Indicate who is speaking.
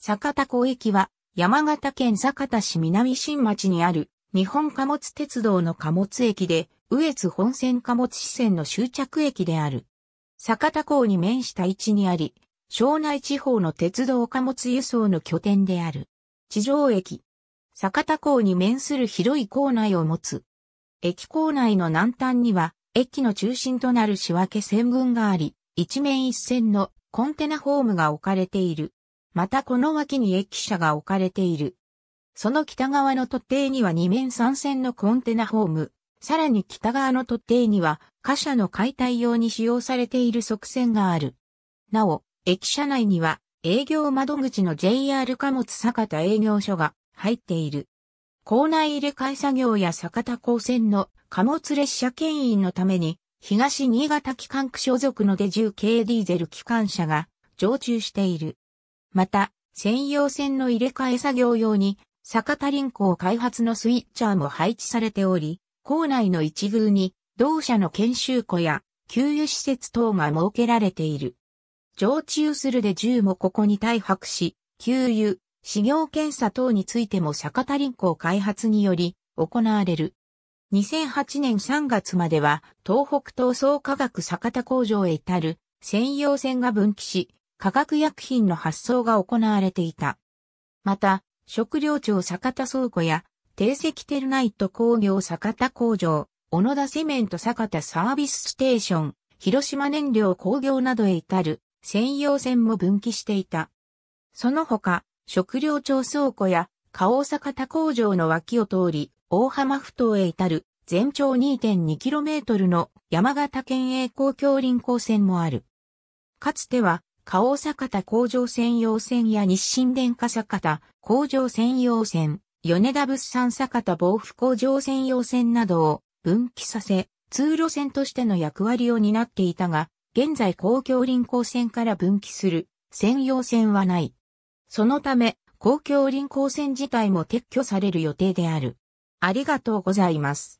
Speaker 1: 酒田港駅は、山形県酒田市南新町にある、日本貨物鉄道の貨物駅で、羽越本線貨物支線の終着駅である。酒田港に面した位置にあり、庄内地方の鉄道貨物輸送の拠点である。地上駅。酒田港に面する広い構内を持つ。駅構内の南端には、駅の中心となる仕分け線分があり、一面一線のコンテナホームが置かれている。またこの脇に駅舎が置かれている。その北側の突堤には二面三線のコンテナホーム、さらに北側の突堤には貨車の解体用に使用されている側線がある。なお、駅舎内には営業窓口の JR 貨物坂田営業所が入っている。校内入れ替え作業や坂田高専の貨物列車牽引のために東新潟機関区所属のデジュー系ディーゼル機関車が常駐している。また、専用線の入れ替え作業用に、酒田林港開発のスイッチャーも配置されており、校内の一宮に、同社の研修庫や、給油施設等が設けられている。常駐するで銃もここに大泊し、給油、資料検査等についても酒田林港開発により行われる。2008年3月までは東北東総科学酒田工場へ至る専用線が分岐し、化学薬品の発送が行われていた。また、食料庁酒田倉庫や、定石テルナイト工業酒田工場、小野田セメント酒田サービスステーション、広島燃料工業などへ至る専用線も分岐していた。その他、食料庁倉庫や、加大酒田工場の脇を通り、大浜埠頭へ至る全長 2.2km の山形県営公共輪行線もある。かつては花王坂田工場専用線や日清電化坂田工場専用線、米田物産坂田防府工場専用線などを分岐させ、通路線としての役割を担っていたが、現在公共輪港線から分岐する専用線はない。そのため、公共輪港線自体も撤去される予定である。ありがとうございます。